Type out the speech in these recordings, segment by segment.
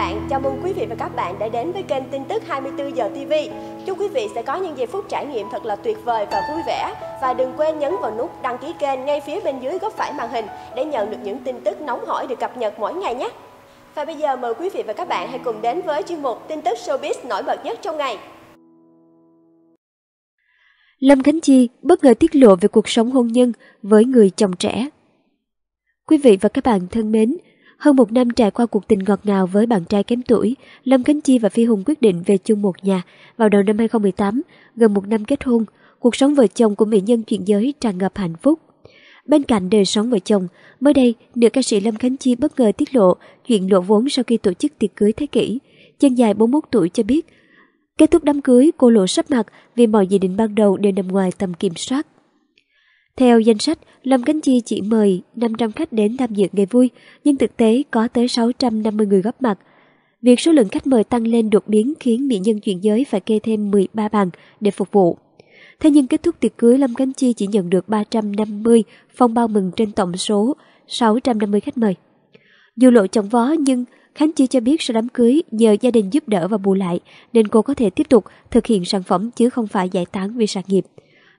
bạn, chào mừng quý vị và các bạn đã đến với kênh tin tức 24 giờ TV. Chúc quý vị sẽ có những giây phút trải nghiệm thật là tuyệt vời và vui vẻ. Và đừng quên nhấn vào nút đăng ký kênh ngay phía bên dưới góc phải màn hình để nhận được những tin tức nóng hổi được cập nhật mỗi ngày nhé. Và bây giờ mời quý vị và các bạn hãy cùng đến với chuyên mục tin tức showbiz nổi bật nhất trong ngày. Lâm Khánh Chi bất ngờ tiết lộ về cuộc sống hôn nhân với người chồng trẻ. Quý vị và các bạn thân mến, hơn một năm trải qua cuộc tình ngọt ngào với bạn trai kém tuổi, Lâm Khánh Chi và Phi Hùng quyết định về chung một nhà. Vào đầu năm 2018, gần một năm kết hôn, cuộc sống vợ chồng của mỹ nhân chuyện giới tràn ngập hạnh phúc. Bên cạnh đời sống vợ chồng, mới đây, nữ ca sĩ Lâm Khánh Chi bất ngờ tiết lộ chuyện lộ vốn sau khi tổ chức tiệc cưới thế kỷ. Chân dài 41 tuổi cho biết, kết thúc đám cưới, cô lộ sắp mặt vì mọi dự định ban đầu đều nằm ngoài tầm kiểm soát. Theo danh sách, Lâm Cánh Chi chỉ mời 500 khách đến tham dự ngày vui, nhưng thực tế có tới 650 người góp mặt. Việc số lượng khách mời tăng lên đột biến khiến mỹ nhân chuyển giới phải kê thêm 13 bàn để phục vụ. Thế nhưng kết thúc tiệc cưới, Lâm Cánh Chi chỉ nhận được 350 phong bao mừng trên tổng số 650 khách mời. Dù lộ chồng vó nhưng Khánh Chi cho biết sau đám cưới nhờ gia đình giúp đỡ và bù lại nên cô có thể tiếp tục thực hiện sản phẩm chứ không phải giải tán vì sạc nghiệp.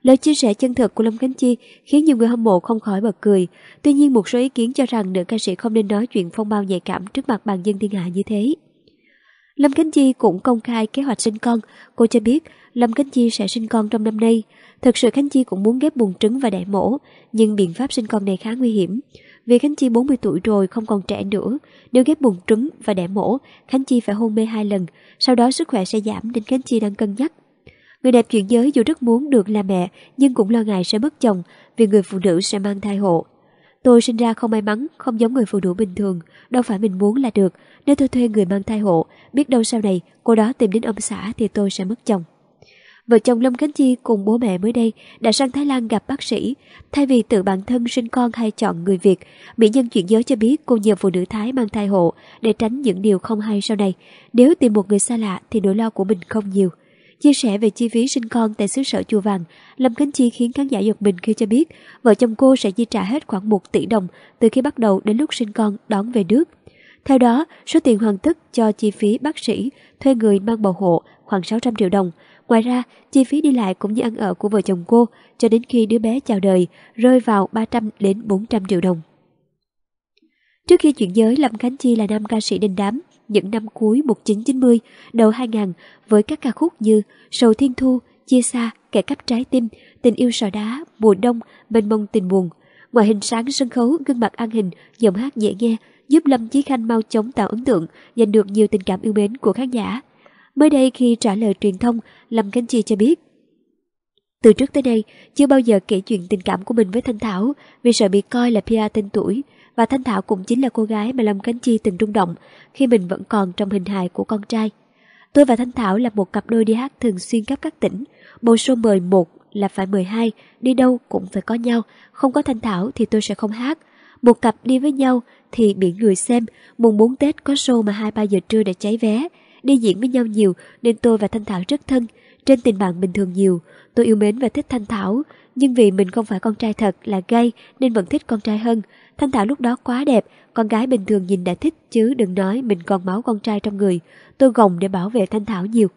Lời chia sẻ chân thực của Lâm khánh Chi khiến nhiều người hâm mộ không khỏi bật cười. Tuy nhiên một số ý kiến cho rằng nữ ca sĩ không nên nói chuyện phong bao nhạy cảm trước mặt bàn dân thiên hạ như thế. Lâm khánh Chi cũng công khai kế hoạch sinh con. Cô cho biết Lâm khánh Chi sẽ sinh con trong năm nay. thật sự Khánh Chi cũng muốn ghép buồng trứng và đẻ mổ, nhưng biện pháp sinh con này khá nguy hiểm. Vì Khánh Chi 40 tuổi rồi không còn trẻ nữa, nếu ghép buồng trứng và đẻ mổ, Khánh Chi phải hôn mê hai lần, sau đó sức khỏe sẽ giảm nên Khánh Chi đang cân nhắc Người đẹp chuyển giới dù rất muốn được là mẹ nhưng cũng lo ngại sẽ mất chồng vì người phụ nữ sẽ mang thai hộ. Tôi sinh ra không may mắn, không giống người phụ nữ bình thường, đâu phải mình muốn là được. Nếu tôi thuê người mang thai hộ, biết đâu sau này cô đó tìm đến ông xã thì tôi sẽ mất chồng. Vợ chồng Lâm Khánh Chi cùng bố mẹ mới đây đã sang Thái Lan gặp bác sĩ. Thay vì tự bản thân sinh con hay chọn người Việt, mỹ nhân chuyển giới cho biết cô nhờ phụ nữ Thái mang thai hộ để tránh những điều không hay sau này. Nếu tìm một người xa lạ thì nỗi lo của mình không nhiều. Chia sẻ về chi phí sinh con tại xứ sở Chùa Vàng, Lâm Khánh Chi khiến khán giả giật mình khi cho biết vợ chồng cô sẽ chi trả hết khoảng 1 tỷ đồng từ khi bắt đầu đến lúc sinh con đón về nước. Theo đó, số tiền hoàn tất cho chi phí bác sĩ, thuê người mang bầu hộ khoảng 600 triệu đồng. Ngoài ra, chi phí đi lại cũng như ăn ở của vợ chồng cô cho đến khi đứa bé chào đời rơi vào 300 đến 400 triệu đồng. Trước khi chuyển giới, Lâm Khánh Chi là nam ca sĩ đình đám, những năm cuối 1990, đầu 2000 với các ca khúc như Sầu Thiên Thu, Chia Xa, Kẻ Cắp Trái Tim, Tình Yêu Sò Đá, Mùa Đông, Mênh Mông Tình Buồn. Ngoài hình sáng sân khấu, gương mặt an hình, giọng hát dễ nghe, giúp Lâm Chí Khanh mau chóng tạo ấn tượng, giành được nhiều tình cảm yêu mến của khán giả. Mới đây khi trả lời truyền thông, Lâm Khánh Chi cho biết, từ trước tới nay, chưa bao giờ kể chuyện tình cảm của mình với Thanh Thảo vì sợ bị coi là PR tên tuổi và Thanh Thảo cũng chính là cô gái mà Lâm Cánh Chi từng rung động khi mình vẫn còn trong hình hài của con trai. Tôi và Thanh Thảo là một cặp đôi đi hát thường xuyên khắp các tỉnh, bộ show mời một là phải mời hai, đi đâu cũng phải có nhau, không có Thanh Thảo thì tôi sẽ không hát. Một cặp đi với nhau thì bị người xem, mùng 4 Tết có show mà 2-3 giờ trưa đã cháy vé. Đi diễn với nhau nhiều nên tôi và Thanh Thảo rất thân, trên tình bạn bình thường nhiều. Tôi yêu mến và thích Thanh Thảo, nhưng vì mình không phải con trai thật là gay nên vẫn thích con trai hơn. Thanh Thảo lúc đó quá đẹp, con gái bình thường nhìn đã thích chứ đừng nói mình còn máu con trai trong người. Tôi gồng để bảo vệ Thanh Thảo nhiều.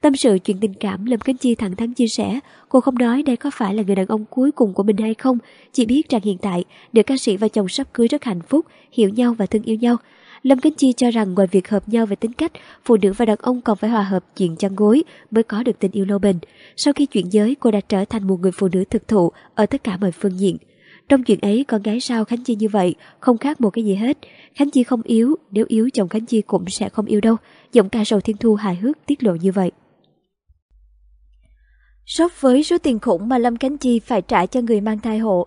Tâm sự chuyện tình cảm Lâm Cánh Chi thẳng thắn chia sẻ, cô không nói đây có phải là người đàn ông cuối cùng của mình hay không, chỉ biết rằng hiện tại, được ca sĩ và chồng sắp cưới rất hạnh phúc, hiểu nhau và thương yêu nhau, Lâm Kính Chi cho rằng ngoài việc hợp nhau về tính cách, phụ nữ và đàn ông còn phải hòa hợp chuyện chăn gối mới có được tình yêu lâu bền. Sau khi chuyển giới, cô đã trở thành một người phụ nữ thực thụ ở tất cả mọi phương diện. Trong chuyện ấy, con gái sao Khánh Chi như vậy, không khác một cái gì hết. Khánh Chi không yếu, nếu yếu chồng Khánh Chi cũng sẽ không yêu đâu. Giọng ca sầu thiên thu hài hước tiết lộ như vậy. Sốc với số tiền khủng mà Lâm Khánh Chi phải trả cho người mang thai hộ,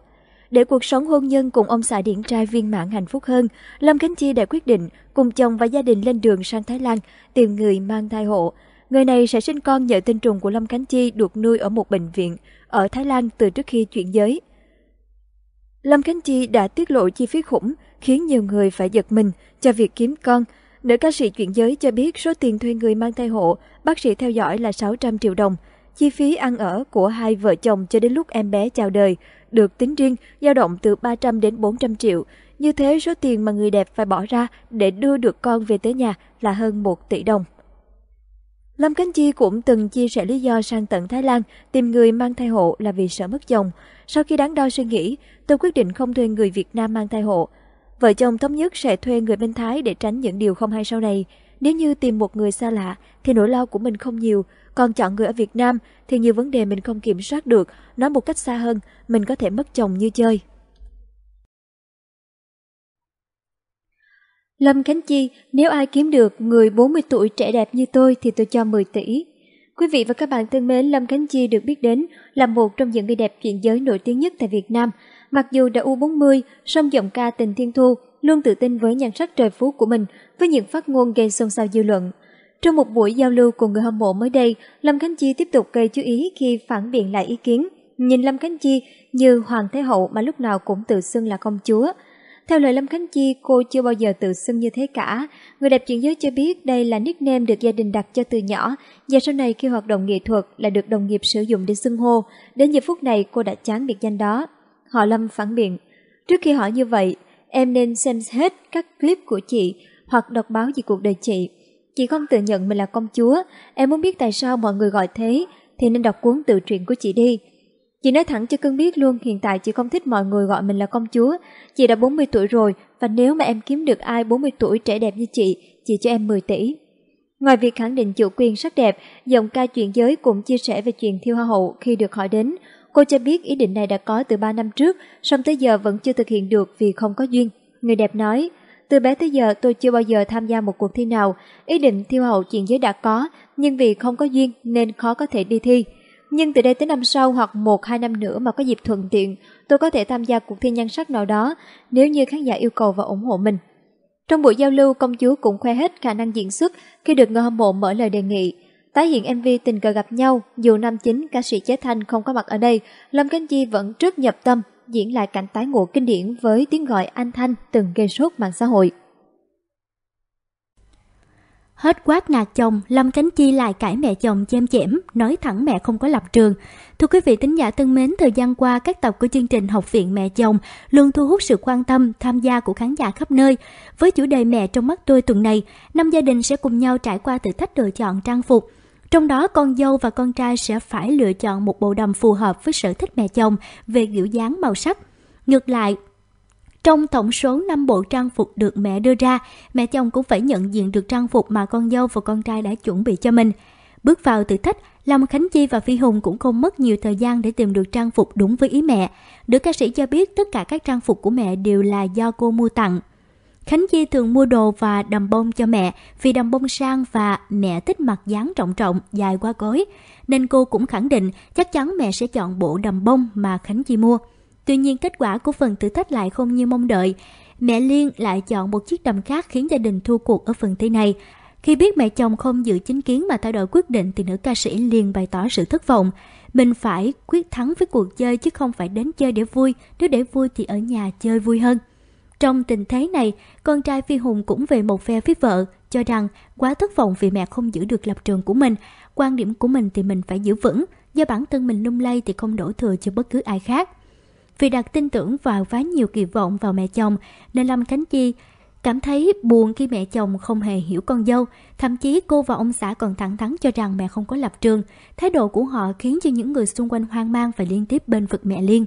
để cuộc sống hôn nhân cùng ông xã điển trai viên mãn hạnh phúc hơn, Lâm Khánh Chi đã quyết định cùng chồng và gia đình lên đường sang Thái Lan tìm người mang thai hộ. Người này sẽ sinh con nhờ tinh trùng của Lâm Khánh Chi được nuôi ở một bệnh viện ở Thái Lan từ trước khi chuyển giới. Lâm Khánh Chi đã tiết lộ chi phí khủng khiến nhiều người phải giật mình cho việc kiếm con. Nữ ca sĩ chuyển giới cho biết số tiền thuê người mang thai hộ, bác sĩ theo dõi là 600 triệu đồng – Chi phí ăn ở của hai vợ chồng cho đến lúc em bé chào đời được tính riêng dao động từ 300 đến 400 triệu. Như thế số tiền mà người đẹp phải bỏ ra để đưa được con về tới nhà là hơn 1 tỷ đồng. Lâm Khánh Chi cũng từng chia sẻ lý do sang tận Thái Lan tìm người mang thai hộ là vì sợ mất chồng. Sau khi đáng đo suy nghĩ, tôi quyết định không thuê người Việt Nam mang thai hộ. Vợ chồng thống nhất sẽ thuê người bên Thái để tránh những điều không hay sau này. Nếu như tìm một người xa lạ thì nỗi lo của mình không nhiều, còn chọn người ở Việt Nam thì nhiều vấn đề mình không kiểm soát được, nói một cách xa hơn, mình có thể mất chồng như chơi. Lâm Khánh Chi, nếu ai kiếm được người 40 tuổi trẻ đẹp như tôi thì tôi cho 10 tỷ. Quý vị và các bạn thân mến, Lâm Khánh Chi được biết đến là một trong những người đẹp chuyện giới nổi tiếng nhất tại Việt Nam. Mặc dù đã U40, song giọng ca Tình Thiên Thu luôn tự tin với nhan sắc trời phú của mình với những phát ngôn gây xôn xao dư luận. Trong một buổi giao lưu cùng người hâm mộ mới đây, Lâm Khánh Chi tiếp tục gây chú ý khi phản biện lại ý kiến, nhìn Lâm Khánh Chi như Hoàng Thái Hậu mà lúc nào cũng tự xưng là công chúa. Theo lời Lâm Khánh Chi, cô chưa bao giờ tự xưng như thế cả. Người đẹp chuyển giới cho biết đây là nickname được gia đình đặt cho từ nhỏ, và sau này khi hoạt động nghệ thuật là được đồng nghiệp sử dụng để xưng hô. Đến giờ phút này cô đã chán biệt danh đó. Họ Lâm phản biện. Trước khi hỏi như vậy, em nên xem hết các clip của chị hoặc đọc báo về cuộc đời chị. Chị không tự nhận mình là công chúa, em muốn biết tại sao mọi người gọi thế, thì nên đọc cuốn tự truyện của chị đi. Chị nói thẳng cho cưng biết luôn hiện tại chị không thích mọi người gọi mình là công chúa. Chị đã bốn mươi tuổi rồi và nếu mà em kiếm được ai bốn mươi tuổi trẻ đẹp như chị, chị cho em mười tỷ. Ngoài việc khẳng định chủ quyền sắc đẹp, giọng ca chuyện giới cũng chia sẻ về chuyện thiêu hoa hậu khi được hỏi đến. Cô cho biết ý định này đã có từ ba năm trước, song tới giờ vẫn chưa thực hiện được vì không có duyên. Người đẹp nói, từ bé tới giờ tôi chưa bao giờ tham gia một cuộc thi nào, ý định thiêu hậu chuyện giới đã có, nhưng vì không có duyên nên khó có thể đi thi. Nhưng từ đây tới năm sau hoặc 1-2 năm nữa mà có dịp thuận tiện, tôi có thể tham gia cuộc thi nhan sắc nào đó nếu như khán giả yêu cầu và ủng hộ mình. Trong buổi giao lưu, công chúa cũng khoe hết khả năng diễn xuất khi được người hâm mộ mở lời đề nghị. Tái hiện MV tình cờ gặp nhau, dù năm chính ca sĩ Chế Thanh không có mặt ở đây, Lâm Cánh Chi vẫn rất nhập tâm diễn lại cảnh tái ngộ kinh điển với tiếng gọi anh Thanh từng gây sốt mạng xã hội. Hết quát nạt chồng, Lâm Cánh Chi lại cãi mẹ chồng chém chẽm, nói thẳng mẹ không có lập trường. Thưa quý vị tính giả thân mến, thời gian qua các tập của chương trình Học viện Mẹ Chồng luôn thu hút sự quan tâm, tham gia của khán giả khắp nơi. Với chủ đề mẹ trong mắt tôi tuần này, năm gia đình sẽ cùng nhau trải qua thử thách lựa chọn trang phục, trong đó con dâu và con trai sẽ phải lựa chọn một bộ đầm phù hợp với sở thích mẹ chồng về kiểu dáng màu sắc. Ngược lại, trong tổng số 5 bộ trang phục được mẹ đưa ra, mẹ chồng cũng phải nhận diện được trang phục mà con dâu và con trai đã chuẩn bị cho mình. Bước vào thử thách, Lâm Khánh Chi và Phi Hùng cũng không mất nhiều thời gian để tìm được trang phục đúng với ý mẹ. Nữ ca sĩ cho biết tất cả các trang phục của mẹ đều là do cô mua tặng. Khánh Chi thường mua đồ và đầm bông cho mẹ vì đầm bông sang và mẹ thích mặc dáng trọng trọng, dài qua gối. Nên cô cũng khẳng định chắc chắn mẹ sẽ chọn bộ đầm bông mà Khánh Chi mua. Tuy nhiên kết quả của phần thử thách lại không như mong đợi. Mẹ Liên lại chọn một chiếc đầm khác khiến gia đình thua cuộc ở phần thi này. Khi biết mẹ chồng không giữ chính kiến mà thay đổi quyết định thì nữ ca sĩ liền bày tỏ sự thất vọng. Mình phải quyết thắng với cuộc chơi chứ không phải đến chơi để vui, nếu để vui thì ở nhà chơi vui hơn. Trong tình thế này, con trai Phi Hùng cũng về một phe với vợ, cho rằng quá thất vọng vì mẹ không giữ được lập trường của mình. Quan điểm của mình thì mình phải giữ vững, do bản thân mình lung lay thì không đổ thừa cho bất cứ ai khác. Vì đặt tin tưởng vào quá nhiều kỳ vọng vào mẹ chồng, nên Lâm Khánh Chi cảm thấy buồn khi mẹ chồng không hề hiểu con dâu. Thậm chí cô và ông xã còn thẳng thắn cho rằng mẹ không có lập trường. Thái độ của họ khiến cho những người xung quanh hoang mang và liên tiếp bên vực mẹ Liên.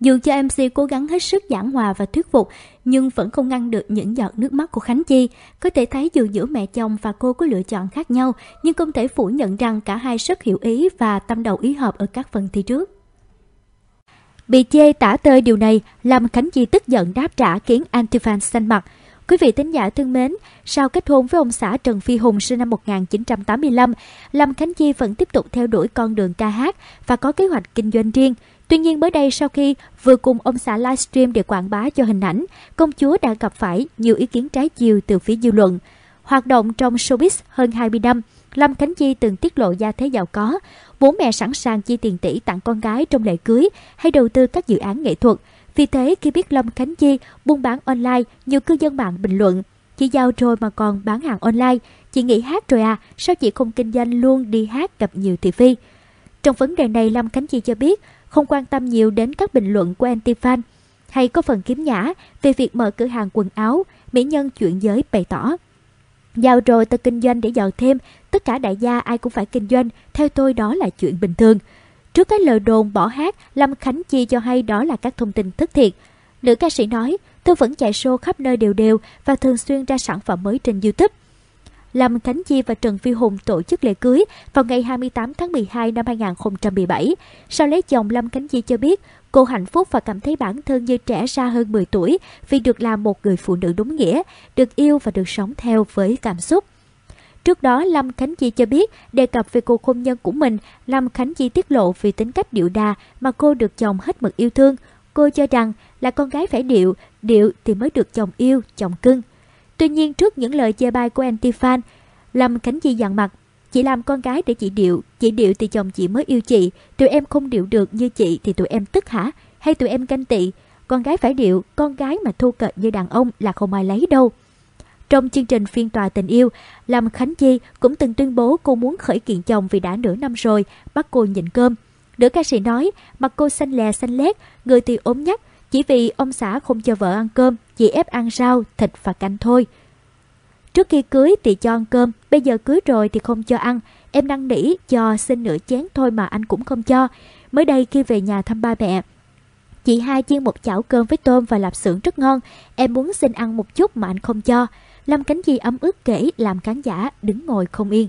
Dù cho MC cố gắng hết sức giảng hòa và thuyết phục, nhưng vẫn không ngăn được những giọt nước mắt của Khánh Chi. Có thể thấy dù giữa mẹ chồng và cô có lựa chọn khác nhau, nhưng không thể phủ nhận rằng cả hai rất hiểu ý và tâm đầu ý hợp ở các phần thi trước. Bị chê tả tơi điều này làm Khánh Chi tức giận đáp trả khiến Antifan xanh mặt. Quý vị tính giả thân mến, sau kết hôn với ông xã Trần Phi Hùng sinh năm 1985, Lâm Khánh Chi vẫn tiếp tục theo đuổi con đường ca hát và có kế hoạch kinh doanh riêng – Tuy nhiên mới đây sau khi vừa cùng ông xã livestream để quảng bá cho hình ảnh, công chúa đã gặp phải nhiều ý kiến trái chiều từ phía dư luận. Hoạt động trong showbiz hơn 20 năm, Lâm Khánh Chi từng tiết lộ gia thế giàu có, bố mẹ sẵn sàng chi tiền tỷ tặng con gái trong lễ cưới hay đầu tư các dự án nghệ thuật. Vì thế, khi biết Lâm Khánh Chi buôn bán online, nhiều cư dân mạng bình luận chỉ giao rồi mà còn bán hàng online, chị nghỉ hát rồi à, sao chị không kinh doanh luôn đi hát gặp nhiều thị phi? Trong vấn đề này, Lâm Khánh Chi cho biết không quan tâm nhiều đến các bình luận của anti-fan. Hay có phần kiếm nhã về việc mở cửa hàng quần áo, mỹ nhân chuyển giới bày tỏ. Giàu rồi tôi kinh doanh để giàu thêm, tất cả đại gia ai cũng phải kinh doanh, theo tôi đó là chuyện bình thường. Trước cái lời đồn bỏ hát, Lâm Khánh Chi cho hay đó là các thông tin thất thiệt. Nữ ca sĩ nói, tôi vẫn chạy show khắp nơi đều đều và thường xuyên ra sản phẩm mới trên YouTube. Lâm Khánh Chi và Trần Phi Hùng tổ chức lễ cưới vào ngày 28 tháng 12 năm 2017. Sau lấy chồng, Lâm Khánh Chi cho biết cô hạnh phúc và cảm thấy bản thân như trẻ ra hơn 10 tuổi vì được làm một người phụ nữ đúng nghĩa, được yêu và được sống theo với cảm xúc. Trước đó, Lâm Khánh Chi cho biết, đề cập về cuộc hôn nhân của mình, Lâm Khánh Chi tiết lộ vì tính cách điệu đà mà cô được chồng hết mực yêu thương. Cô cho rằng là con gái phải điệu, điệu thì mới được chồng yêu, chồng cưng. Tuy nhiên trước những lời chê bai của Antifan, Lâm Khánh Chi dặn mặt, chị làm con gái để chị điệu, chị điệu thì chồng chị mới yêu chị, tụi em không điệu được như chị thì tụi em tức hả, hay tụi em canh tị, con gái phải điệu, con gái mà thua cợt như đàn ông là không ai lấy đâu. Trong chương trình phiên tòa tình yêu, Lâm Khánh Chi cũng từng tuyên bố cô muốn khởi kiện chồng vì đã nửa năm rồi, bắt cô nhịn cơm. Nữ ca sĩ nói, mặt cô xanh lè xanh lét, người thì ốm nhắc, chỉ vì ông xã không cho vợ ăn cơm chỉ ép ăn rau, thịt và canh thôi. Trước khi cưới thì cho ăn cơm, bây giờ cưới rồi thì không cho ăn. Em năn nỉ cho xin nửa chén thôi mà anh cũng không cho. Mới đây khi về nhà thăm ba mẹ, chị hai chiên một chảo cơm với tôm và lạp xưởng rất ngon. Em muốn xin ăn một chút mà anh không cho. Lâm Cánh gì ấm ức kể làm khán giả đứng ngồi không yên.